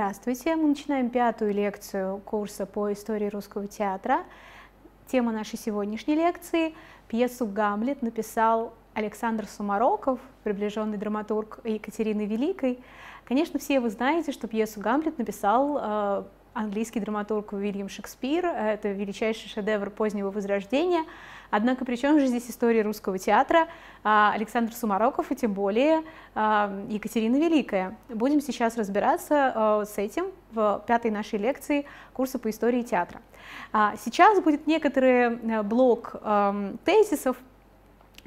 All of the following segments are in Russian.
Здравствуйте! Мы начинаем пятую лекцию курса по истории русского театра. Тема нашей сегодняшней лекции – пьесу «Гамлет» написал Александр Сумароков, приближенный драматург Екатерины Великой. Конечно, все вы знаете, что пьесу «Гамлет» написал э, английский драматург Уильям Шекспир, это величайший шедевр позднего возрождения. Однако при чем же здесь история русского театра, а, Александр Сумароков и тем более а, Екатерина Великая? Будем сейчас разбираться а, с этим в пятой нашей лекции курса по истории театра. Сейчас будет некоторый э, блок эм, тезисов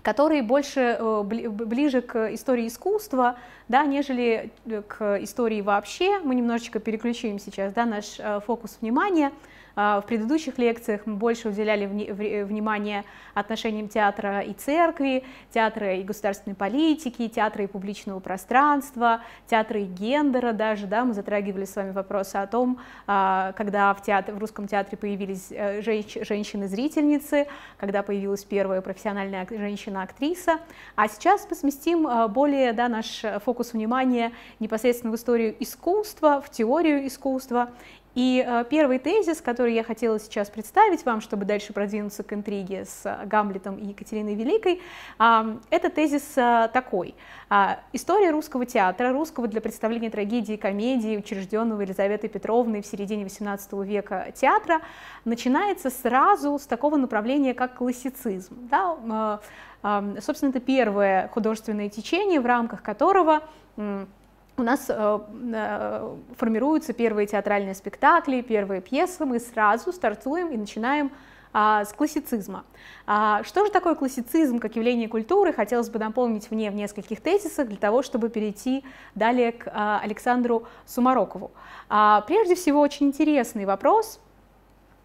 которые больше э, ближе к истории искусства, да, нежели э, к истории вообще. Мы немножечко переключим сейчас да, наш э, фокус внимания. А, в предыдущих лекциях мы больше уделяли внимание отношениям театра и церкви, театра и государственной политики, театра и публичного пространства, театра и гендера даже. Да? Мы затрагивали с вами вопросы о том, а, когда в, театр, в русском театре появились э, женщины-зрительницы, когда появилась первая профессиональная женщина-актриса. А сейчас мы сместим а, более да, наш фокус внимания непосредственно в историю искусства, в теорию искусства и э, первый тезис, который я хотела сейчас представить вам, чтобы дальше продвинуться к интриге с э, Гамлетом и Екатериной Великой, это тезис э, такой. А, История русского театра, русского для представления трагедии и комедии, учрежденного Елизаветой Петровной в середине XVIII века театра, начинается сразу с такого направления, как классицизм. Да? Собственно, это первое художественное течение, в рамках которого у нас э, э, формируются первые театральные спектакли, первые пьесы, мы сразу стартуем и начинаем э, с классицизма. А, что же такое классицизм как явление культуры? Хотелось бы напомнить мне в нескольких тезисах для того, чтобы перейти далее к э, Александру Сумарокову. А, прежде всего, очень интересный вопрос –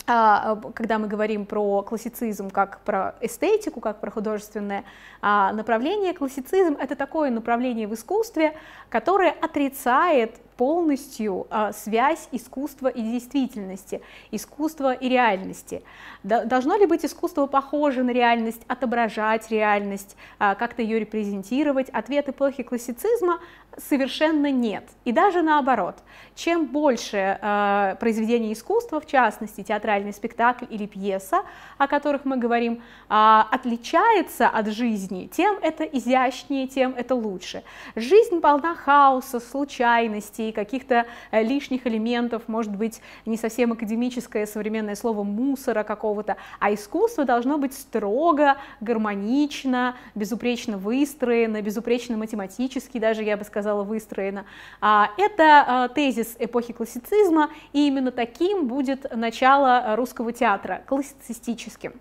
а, когда мы говорим про классицизм как про эстетику, как про художественное а, направление, классицизм — это такое направление в искусстве, которое отрицает полностью а, связь искусства и действительности, искусства и реальности. Должно ли быть искусство похоже на реальность, отображать реальность, а, как-то ее репрезентировать? Ответ эпохи классицизма совершенно нет. И даже наоборот, чем больше а, произведений искусства, в частности театральный спектакль или пьеса, о которых мы говорим, а, отличается от жизни, тем это изящнее, тем это лучше. Жизнь полна хаоса, случайностей, и каких-то э, лишних элементов, может быть, не совсем академическое современное слово мусора какого-то, а искусство должно быть строго, гармонично, безупречно выстроено, безупречно математически даже, я бы сказала, выстроено. А, это а, тезис эпохи классицизма, и именно таким будет начало русского театра, классицистическим.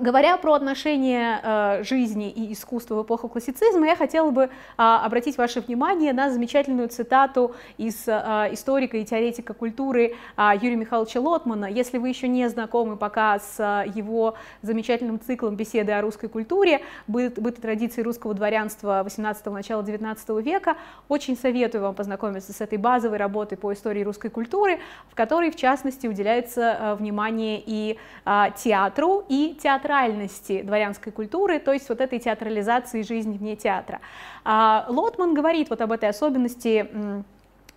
Говоря про отношение э, жизни и искусства в эпоху классицизма, я хотела бы а, обратить ваше внимание на замечательную цитату из э, историка и теоретика культуры а, Юрия Михайловича Лотмана. Если вы еще не знакомы пока с э, его замечательным циклом беседы о русской культуре, быт, быт и традиции русского дворянства 18-го, начала 19 века, очень советую вам познакомиться с этой базовой работой по истории русской культуры, в которой, в частности, уделяется внимание и а, театру, и театру театральности дворянской культуры, то есть вот этой театрализации жизни вне театра. А, Лотман говорит вот об этой особенности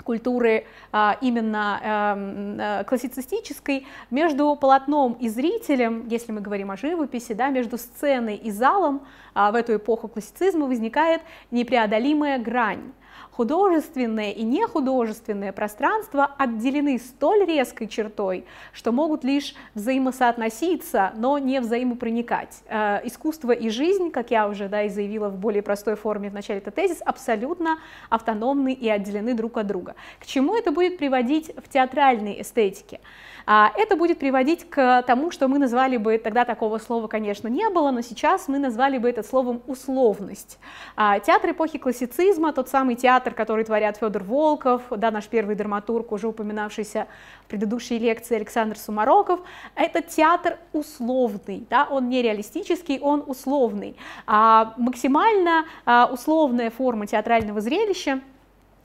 культуры а, именно эм, э, классицистической, между полотном и зрителем, если мы говорим о живописи, да, между сценой и залом а, в эту эпоху классицизма возникает непреодолимая грань. Художественное и нехудожественное пространство отделены столь резкой чертой, что могут лишь взаимосоотноситься, но не взаимопроникать. Э, искусство и жизнь, как я уже да, и заявила в более простой форме в начале этого тезис, абсолютно автономны и отделены друг от друга. К чему это будет приводить в театральной эстетике? А, это будет приводить к тому, что мы назвали бы, тогда такого слова, конечно, не было, но сейчас мы назвали бы это словом условность. А, театр эпохи классицизма, тот самый театр, театр, который творят Федор Волков, да, наш первый драматург, уже упоминавшийся в предыдущей лекции Александр Сумароков. Это театр условный, да, он не реалистический, он условный. А максимально а, условная форма театрального зрелища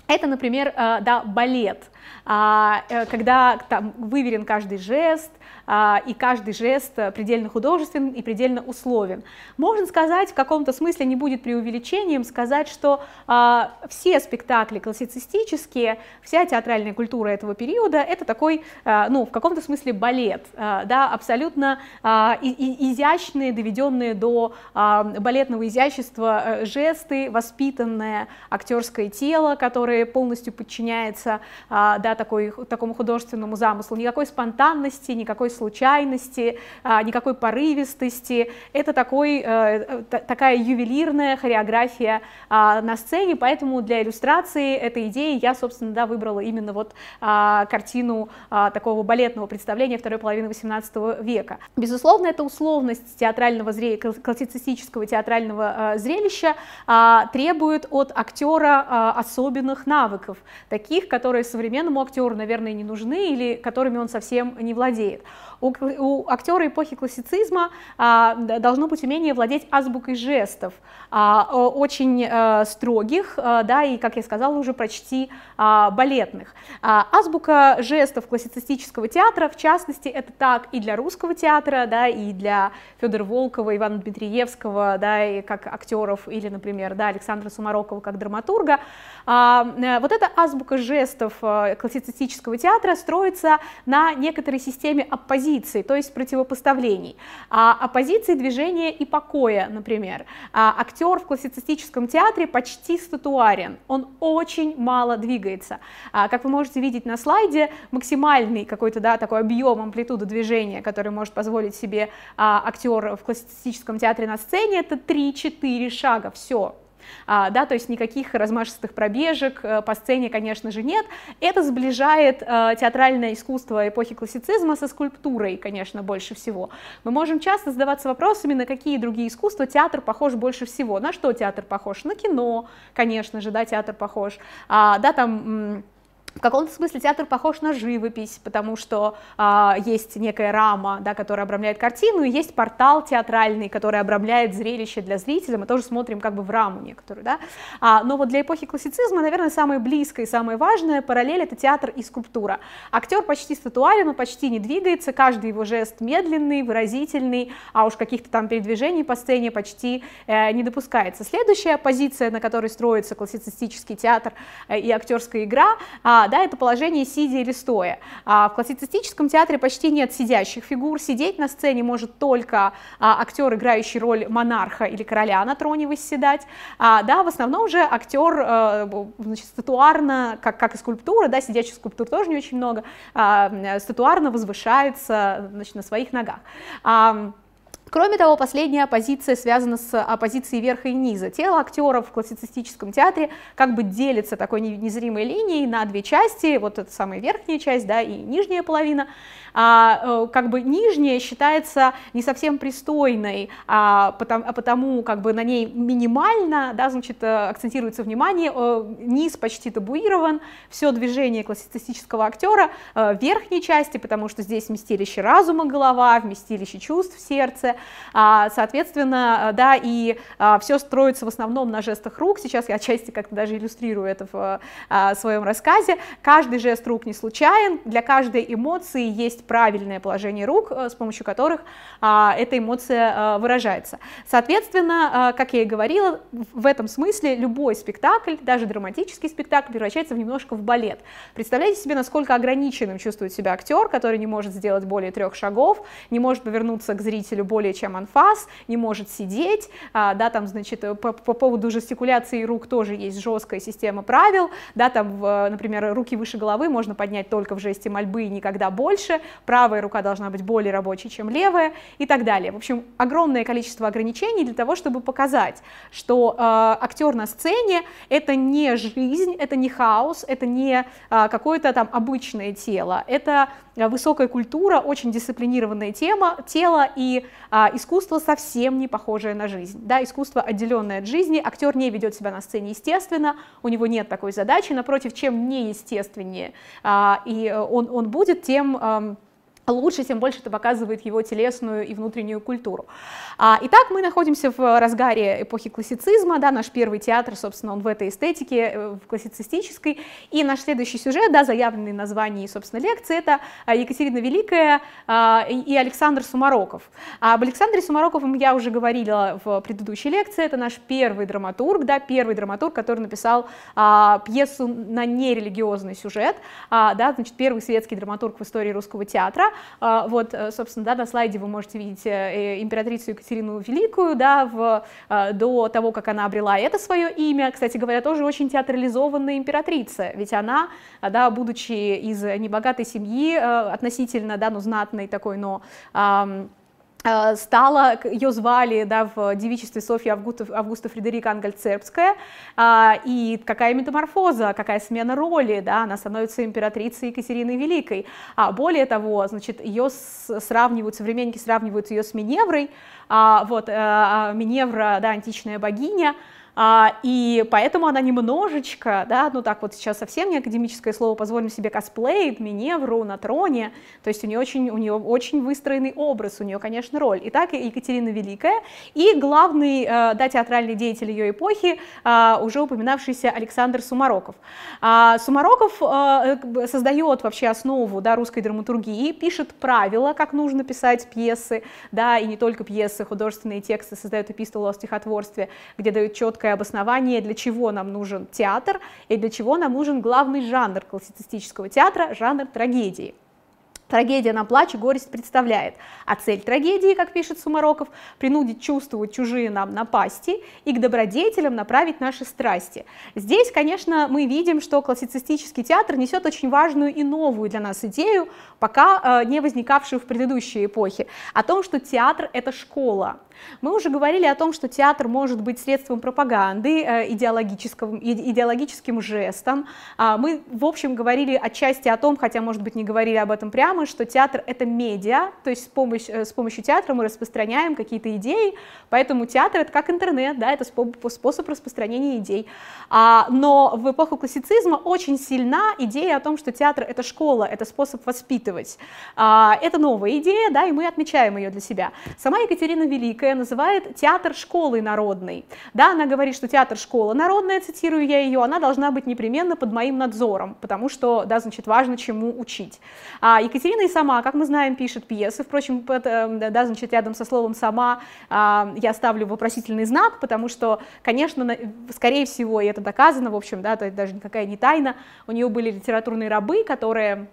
это, например, а, да, балет, а, э, когда там выверен каждый жест, а, и каждый жест предельно художествен и предельно условен. Можно сказать, в каком-то смысле не будет преувеличением сказать, что а, все спектакли классицистические, вся театральная культура этого периода — это такой, а, ну, в каком-то смысле балет, да, абсолютно изящные, доведенные до балетного изящества э, жесты, воспитанное актерское тело, которое полностью подчиняется да, такой, такому художественному замыслу, никакой спонтанности, никакой никакой случайности, а, никакой порывистости. Это такой, э, такая ювелирная хореография а, на сцене, поэтому для иллюстрации этой идеи я, собственно, да, выбрала именно вот а, картину такого балетного представления второй половины XVIII века. Безусловно, это условность театрального зрения, классицистического театрального э, зрелища требует от актера особенных навыков, таких, которые современному актеру, наверное, не нужны или которыми он совсем не владеет у, у актера эпохи классицизма а, должно быть умение владеть азбукой жестов, а, очень а, строгих, а, да, и, как я сказала, уже почти а, балетных. А, азбука жестов классицистического театра, в частности, это так и для русского театра, да, и для Федора Волкова, Ивана Дмитриевского, да, и как актеров, или, например, да, Александра Сумарокова как драматурга. А, э, вот эта азбука жестов классицистического театра строится на некоторой системе оппозиции, то есть противопоставлений. А, оппозиции движения и покоя, например. А, актер в классицистическом театре почти статуарен, он очень мало двигается. А, как вы можете видеть на слайде, максимальный какой-то да, такой объем, амплитуда движения, который может позволить себе а, актер в классицистическом театре на сцене, это 3-4 шага, все, а, да, то есть никаких размашистых пробежек э, по сцене, конечно же, нет. Это сближает а, театральное искусство эпохи классицизма со скульптурой, конечно, больше всего. Мы можем часто задаваться вопросами, на какие другие искусства театр похож больше всего. На что театр похож? На кино, конечно же, да, театр похож. А, да, там в каком-то смысле театр похож на живопись, потому что э, есть некая рама, да, которая обрамляет картину, и есть портал театральный, который обрамляет зрелище для зрителя. Мы тоже смотрим как бы в раму некоторую, да. А, но вот для эпохи классицизма, наверное, самое близкое и самое важное параллель это театр и скульптура. Актер почти статуарен, он почти не двигается, каждый его жест медленный, выразительный, а уж каких-то там передвижений по сцене почти э, не допускается. Следующая позиция, на которой строится классицистический театр э, и актерская игра. Э, да, это положение сидя или стоя. А в классицистическом театре почти нет сидящих фигур, сидеть на сцене может только а, актер, играющий роль монарха или короля на троне восседать, а, да, в основном же актер, а, значит, статуарно, как, как и скульптура, да, сидячих скульптур тоже не очень много, а, статуарно возвышается, значит, на своих ногах. А, Кроме того, последняя оппозиция связана с оппозицией верха и низа. Тело актеров в классицистическом театре как бы делится такой незримой линией на две части, вот эта самая верхняя часть, да, и нижняя половина. А, э, как бы нижняя считается не совсем пристойной, а потому, а потому как бы на ней минимально, да, значит, э, акцентируется внимание, э, низ почти табуирован, все движение классицистического актера в верхней части, потому что здесь вместилище разума голова, вместилище чувств сердце, а, соответственно, э, да, и а, все строится в основном на жестах рук, сейчас я отчасти как-то даже иллюстрирую это в а, своем рассказе, каждый жест рук не случайен, для каждой эмоции есть правильное положение рук, э, с помощью которых эта эмоция э, выражается. Соответственно, как я и говорила, в этом смысле любой спектакль, даже драматический спектакль, превращается в немножко в балет. Представляете себе, насколько ограниченным чувствует себя актер, который не может сделать более трех шагов, не может повернуться к зрителю более более чем анфас, не может сидеть, а, да, там, значит, э, по, по поводу жестикуляции рук тоже есть жесткая система правил, да, там, в, например, руки выше головы можно поднять только в жесте мольбы и никогда больше, правая рука должна быть более рабочей, чем левая и так далее. В общем, огромное количество ограничений для того, чтобы показать, что э, актер на сцене — это не жизнь, это не хаос, это не э, какое-то там обычное тело, это высокая культура, очень дисциплинированная тема, тело, и а, искусство совсем не похожее на жизнь. Да, искусство отделенное от жизни, актер не ведет себя на сцене естественно, у него нет такой задачи, напротив, чем неестественнее а, и э, он, он будет, тем лучше, тем больше это показывает его телесную и внутреннюю культуру. А, итак, мы находимся в э, разгаре эпохи классицизма, да, наш первый театр, собственно, он в этой эстетике, э, в классицистической, и наш следующий сюжет, да, заявленный название, собственно, лекции, это э, Екатерина Великая а, и Александр Сумароков. А об Александре Сумароковом я уже говорила в предыдущей лекции, это наш первый драматург, да, первый драматург, который написал а, пьесу на нерелигиозный сюжет, а, да, значит, первый светский драматург в истории русского театра, а, вот, э, собственно, да, на слайде вы можете видеть э, э, императрицу Екатерину Великую, да, в, до того, как она обрела это свое имя. Кстати говоря, тоже очень театрализованная императрица, ведь она, да, будучи из небогатой семьи, относительно, да, ну, знатной такой, но... Um Э, стала, ее звали да, в девичестве Софья Августа, Августа Фредерика Ангельцербская, а, и какая метаморфоза, какая смена роли, да, она становится императрицей Екатериной Великой. А более того, значит, ее сравнивают, современники сравнивают ее с Миневрой, а, вот, э, а, Миневра, да, античная богиня, а, и поэтому она немножечко, да, ну так вот сейчас совсем не академическое слово, позволим себе косплеит Миневру на троне, то есть у нее очень, у нее очень выстроенный образ, у нее, конечно, роль. Итак, Екатерина Великая и главный, э, да, театральный деятель ее эпохи, э, уже упоминавшийся Александр Сумароков. А, Сумароков э, создает вообще основу, да, русской драматургии, пишет правила, как нужно писать пьесы, да, и не только пьесы, художественные тексты, создает эпистолу о стихотворстве, где дают четко четкое обоснование, для чего нам нужен театр и для чего нам нужен главный жанр классицистического театра, жанр трагедии. Трагедия на плач и горесть представляет, а цель трагедии, как пишет Сумароков, принудить чувствовать чужие нам напасти и к добродетелям направить наши страсти. Здесь, конечно, мы видим, что классицистический театр несет очень важную и новую для нас идею, пока э, не возникавшую в предыдущей эпохе, о том, что театр — это школа. Мы уже говорили о том, что театр может быть средством пропаганды, э, идеологическим, идеологическим жестом. А мы, в общем, говорили отчасти о том, хотя, может быть, не говорили об этом прямо, думаю, что театр — это медиа, то есть с, помощью э, с помощью театра мы распространяем какие-то идеи, поэтому театр — это как интернет, да, это способ распространения идей. А, но в эпоху классицизма очень сильна идея о том, что театр — это школа, это способ воспитывать. А, это новая идея, да, и мы отмечаем ее для себя. Сама Екатерина Великая называет театр школой народной. Да, она говорит, что театр школа народная, цитирую я ее, она должна быть непременно под моим надзором, потому что, да, значит, важно чему учить. А Екатерина Екатерина и сама, как мы знаем, пишет пьесы. Впрочем, эм, да, значит, рядом со словом «сама» а, я ставлю вопросительный знак, потому что, конечно, скорее всего, и это доказано, в общем, да, это даже никакая не тайна, у нее были литературные рабы, которые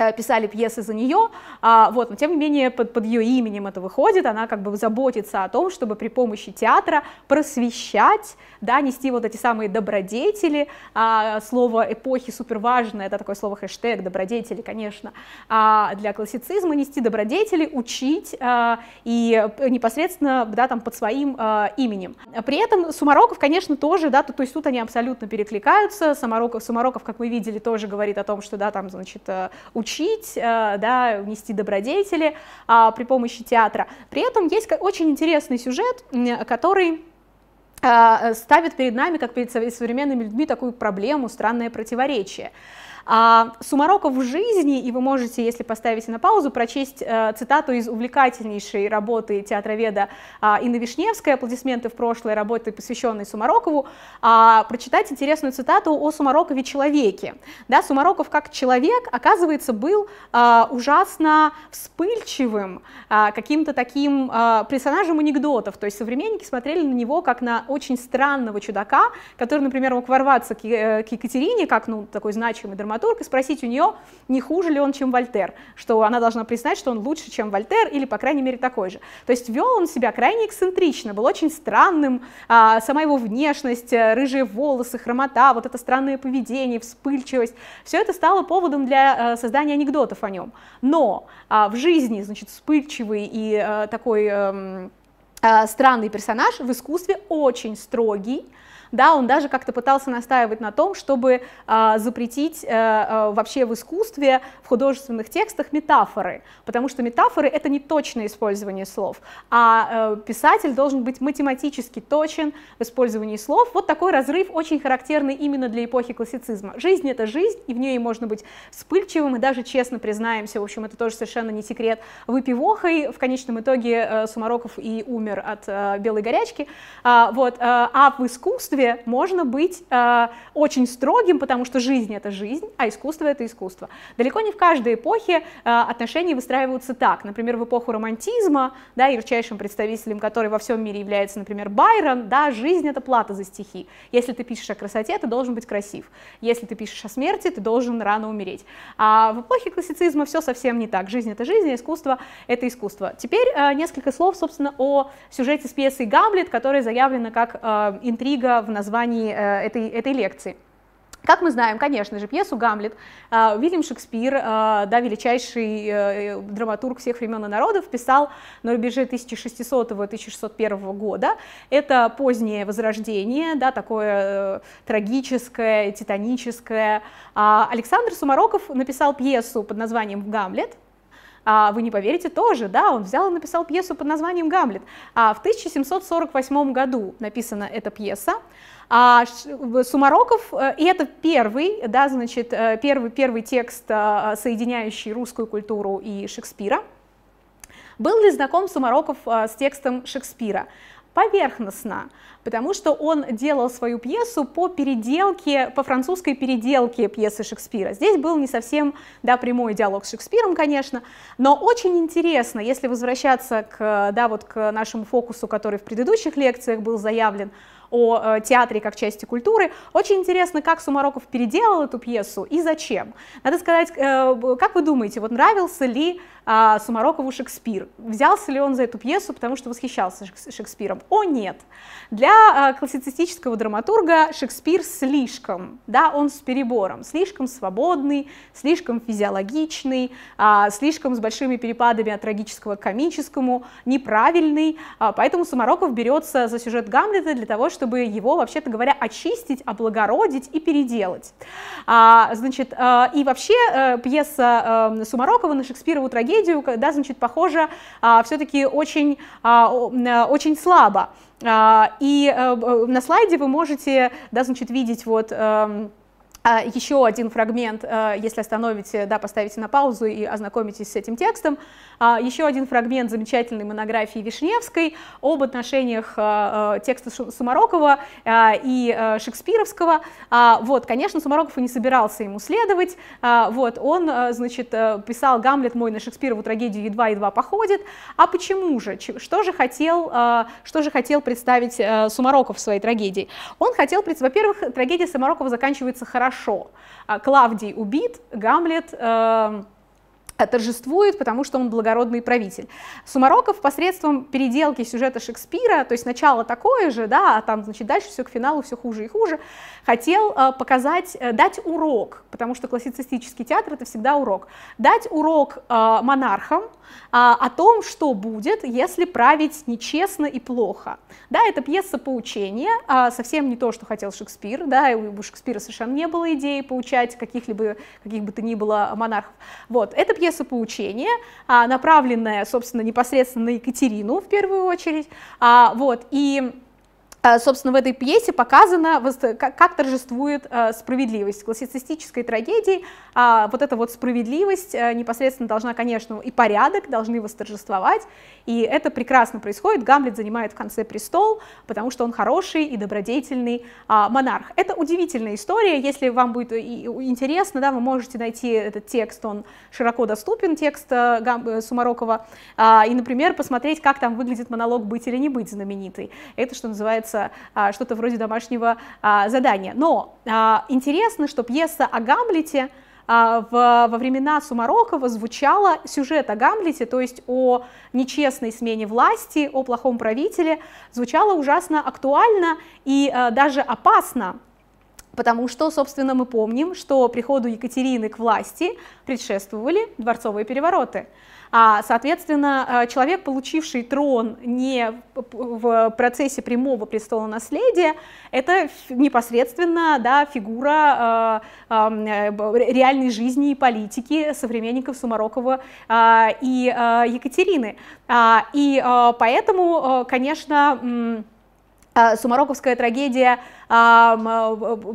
Э, писали пьесы за нее, а, вот, но тем не менее под, под ее именем это выходит, она как бы заботится о том, чтобы при помощи театра просвещать, да, нести вот эти самые добродетели, а, слово эпохи суперважное, это такое слово хэштег, добродетели, конечно, а, для классицизма нести добродетели, учить а, и непосредственно, да, там под своим а, именем. При этом Сумароков, конечно, тоже, да, то, то есть тут они абсолютно перекликаются, Самароков, Сумароков, как мы видели, тоже говорит о том, что, да, там, значит, учить э, учить, э, да, внести добродетели а, при помощи театра. При этом есть очень интересный сюжет, который э, э, ставит перед нами, как перед современными людьми, такую проблему, странное противоречие. А, Сумароков в жизни, и вы можете, если поставите на паузу, прочесть э, цитату из увлекательнейшей работы театроведа э, Инны Вишневской, аплодисменты в прошлой работе, посвященной Сумарокову, э, прочитать интересную цитату о Сумарокове человеке. Да, Сумароков как человек, оказывается, был э, ужасно вспыльчивым, э, каким-то таким э, персонажем анекдотов, то есть современники смотрели на него как на очень странного чудака, который, например, мог ворваться к, э, к Екатерине, как ну, такой значимый драматург, драматург, и спросить у нее, не хуже ли он, чем Вольтер, что она должна признать, что он лучше, чем Вольтер, или, по крайней мере, такой же. То есть вел он себя крайне эксцентрично, был очень странным, а, сама его внешность, э, рыжие волосы, хромота, вот это странное поведение, вспыльчивость, все это стало поводом для а, создания анекдотов о нем. Но а, в жизни, значит, вспыльчивый и а, такой... А, странный персонаж в искусстве очень строгий, да, он даже как-то пытался настаивать на том, чтобы э, запретить э, э, вообще в искусстве, в художественных текстах метафоры, потому что метафоры — это не точное использование слов, а э, писатель должен быть математически точен в использовании слов. Вот такой разрыв очень характерный именно для эпохи классицизма. Жизнь — это жизнь, и в ней можно быть вспыльчивым, и даже честно признаемся, в общем, это тоже совершенно не секрет, выпивохой, в конечном итоге э, Сумароков и умер от э, белой горячки, а, вот, э, а в искусстве искусстве можно быть э, очень строгим, потому что жизнь — это жизнь, а искусство — это искусство. Далеко не в каждой эпохе э, отношения выстраиваются так. Например, в эпоху романтизма, да, ярчайшим представителем которой во всем мире является, например, Байрон, да, жизнь — это плата за стихи. Если ты пишешь о красоте, ты должен быть красив. Если ты пишешь о смерти, ты должен рано умереть. А в эпохе классицизма все совсем не так. Жизнь — это жизнь, а искусство — это искусство. Теперь э, несколько слов, собственно, о сюжете с пьесой «Гамлет», которая заявлена как э, интрига в названии э, этой, этой лекции. Как мы знаем, конечно же, пьесу «Гамлет» э, Уильям Шекспир, э, да, величайший драматург всех времен и народов, писал на рубеже 1600-1601 года. Это позднее возрождение, да, такое трагическое, титаническое. А Александр Сумароков написал пьесу под названием «Гамлет», а, вы не поверите, тоже, да, он взял и написал пьесу под названием «Гамлет». А, в 1748 году написана эта пьеса. А Сумароков, э, и это первый, да, значит, э, первый, первый текст, э, соединяющий русскую культуру и Шекспира. Был ли знаком Сумароков с текстом Шекспира? Поверхностно потому что он делал свою пьесу по переделке, по французской переделке пьесы Шекспира. Здесь был не совсем да, прямой диалог с Шекспиром, конечно, но очень интересно, если возвращаться к, да, вот к нашему фокусу, который в предыдущих лекциях был заявлен, о э, театре как части культуры. Очень интересно, как Сумароков переделал эту пьесу и зачем. Надо сказать, э, как вы думаете, вот нравился ли а, Сумарокову Шекспир? Взялся ли он за эту пьесу, потому что восхищался Шекспиром? О, нет. Для для э, классицистического драматурга Шекспир слишком, да, он с перебором, слишком свободный, слишком физиологичный, а, слишком с большими перепадами от трагического к комическому, неправильный, а, поэтому Сумароков берется за сюжет Гамлета для того, чтобы его, вообще-то говоря, очистить, облагородить и переделать. А, значит, э, и вообще э, пьеса Сумарокова на Шекспирову трагедию, да, значит, похожа все-таки очень, очень слабо. А, и э, э, на слайде вы можете да, значит, видеть вот эм, а еще один фрагмент, а, если остановите, да, поставите на паузу и ознакомитесь с этим текстом. А, еще один фрагмент замечательной монографии Вишневской об отношениях а, текста Сумарокова и Шекспировского. Вот, конечно, Сумароков и не собирался ему следовать. Вот, он, значит, писал «Гамлет мой на Шекспирову трагедию едва-едва походит». А почему же? Что же хотел, что же хотел представить Сумароков в своей трагедии? Он хотел, во-первых, трагедия Сумарокова заканчивается хорошо, хорошо. А Клавдий убит, Гамлет... Эм, торжествует, потому что он благородный правитель. Сумароков посредством переделки сюжета Шекспира, то есть начало такое же, да, а там, значит, дальше все к финалу все хуже и хуже, хотел э, показать, э, дать урок, потому что классицистический театр — это всегда урок, дать урок э, монархам о том, что будет, если править нечестно и плохо. Да, это пьеса поучения, совсем не то, что хотел Шекспир, да, и у Шекспира совершенно не было идеи поучать каких-либо, каких бы то ни было монархов. Вот, это пьеса лесополучение, а, направленная собственно, непосредственно на Екатерину в первую очередь. А, вот, и Э, собственно, в этой пьесе показано, как торжествует э, справедливость. В классицистической трагедии а вот эта вот справедливость э, непосредственно должна, конечно, и порядок должны восторжествовать, и это прекрасно происходит. Гамлет занимает в конце престол, потому что он хороший и добродетельный а, монарх. Это удивительная история, если вам будет интересно, да, вы можете найти этот текст, он широко доступен, текст Сумарокова, а, и, например, посмотреть, как там выглядит монолог «Быть или не быть» знаменитый. Это, что называется, является а, что-то вроде домашнего а, задания. Но а, интересно, что пьеса о Гамлете а, в, во времена Сумарокова звучала сюжет о Гамлете, то есть о нечестной смене власти, о плохом правителе, звучало ужасно актуально и а, даже опасно Потому что, собственно, мы помним, что приходу Екатерины к власти предшествовали дворцовые перевороты. А, соответственно, э, человек, получивший трон не в процессе прямого престола наследия, это непосредственно да, фигура э, эм, э, реальной жизни и политики современников Сумарокова и Екатерины. А, и поэтому, конечно, сумароковская трагедия Э,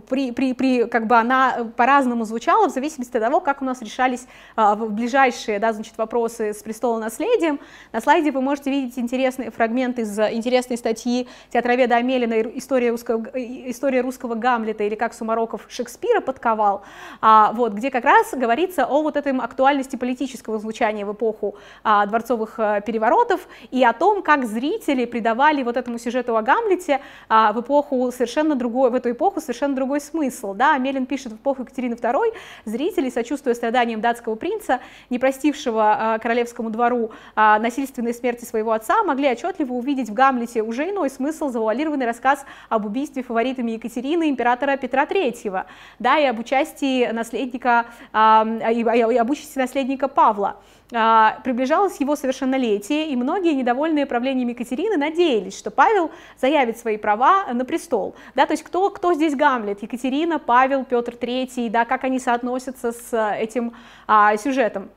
при, при, при, как бы она по-разному звучала в зависимости от того, как у нас решались а, ближайшие да, значит, вопросы с престолом наследием. На слайде вы можете видеть интересный фрагмент из э, интересной статьи театроведа Амелина «История русского, «История русского Гамлета» или «Как Сумароков Шекспира подковал», а, вот, где как раз говорится о вот этой актуальности политического звучания в эпоху а, дворцовых э, переворотов и о том, как зрители придавали вот этому сюжету о Гамлете в эпоху совершенно другого другой, в эту эпоху совершенно другой смысл. Да? Мелин пишет в эпоху Екатерины II, зрители, сочувствуя страданиям датского принца, не простившего а, королевскому двору а, насильственной смерти своего отца, могли отчетливо увидеть в Гамлете уже иной смысл, завуалированный рассказ об убийстве фаворитами Екатерины императора Петра III, да, и об участии наследника, а, и об участии наследника Павла. А, приближалось его совершеннолетие, и многие недовольные правлением Екатерины надеялись, что Павел заявит свои права на престол. Да, то есть кто, кто здесь Гамлет? Екатерина, Павел, Петр III, да, как они соотносятся с э, этим а, сюжетом?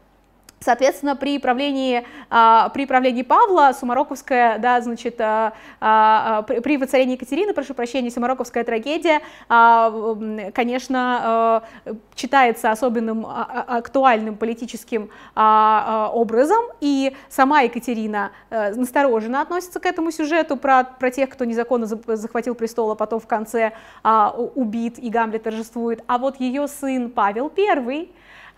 Соответственно, при правлении, а, при правлении Павла Сумароковская, да, значит, а, а, при воцарении Екатерины, прошу прощения, Сумароковская трагедия, конечно, читается особенным актуальным политическим образом, и сама Екатерина э, настороженно относится к этому сюжету про, про тех, кто незаконно захватил престол, а потом в конце убит, и Гамлет торжествует. А вот ее сын Павел I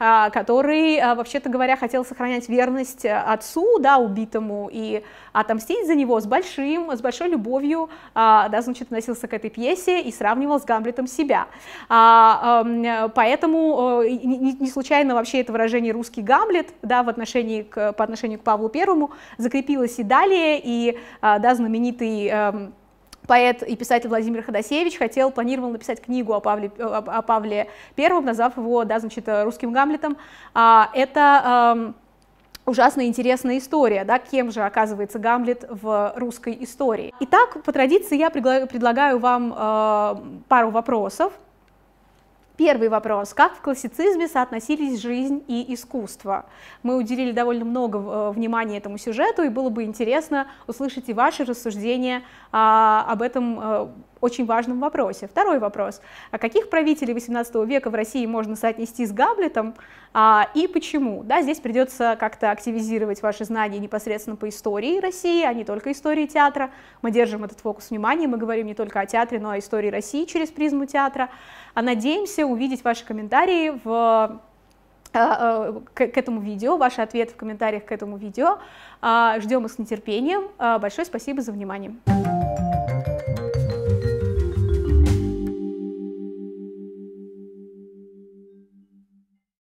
а, который, а, вообще-то говоря, хотел сохранять верность э, отцу, да, убитому, и отомстить за него с большим, с большой любовью, а, да, значит, относился к этой пьесе и сравнивал с Гамлетом себя. Эм, поэтому э, не случайно вообще это выражение «русский Гамлет», да, в отношении к, по отношению к Павлу Первому закрепилось и далее, и, да, знаменитый эм, Поэт и писатель Владимир Ходосевич хотел, планировал написать книгу о Павле, э, о Павле Первом, назвав его, да, значит, э, русским Гамлетом. А, это эм, ужасно интересная история, да, кем же оказывается Гамлет в русской истории. Итак, по традиции я предлагаю вам э, пару вопросов, Первый вопрос. Как в классицизме соотносились жизнь и искусство? Мы уделили довольно много э, внимания этому сюжету, и было бы интересно услышать и ваши рассуждения а, об этом э, очень важном вопросе. Второй вопрос. А каких правителей 18 века в России можно соотнести с Гамлетом а, и почему? Да, здесь придется как-то активизировать ваши знания непосредственно по истории России, а не только истории театра. Мы держим этот фокус внимания, мы говорим не только о театре, но и о истории России через призму театра. А надеемся увидеть ваши комментарии в а, а, а, к, этому видео, ваши ответы в комментариях к этому видео. Ждем их с нетерпением. Большое спасибо за внимание.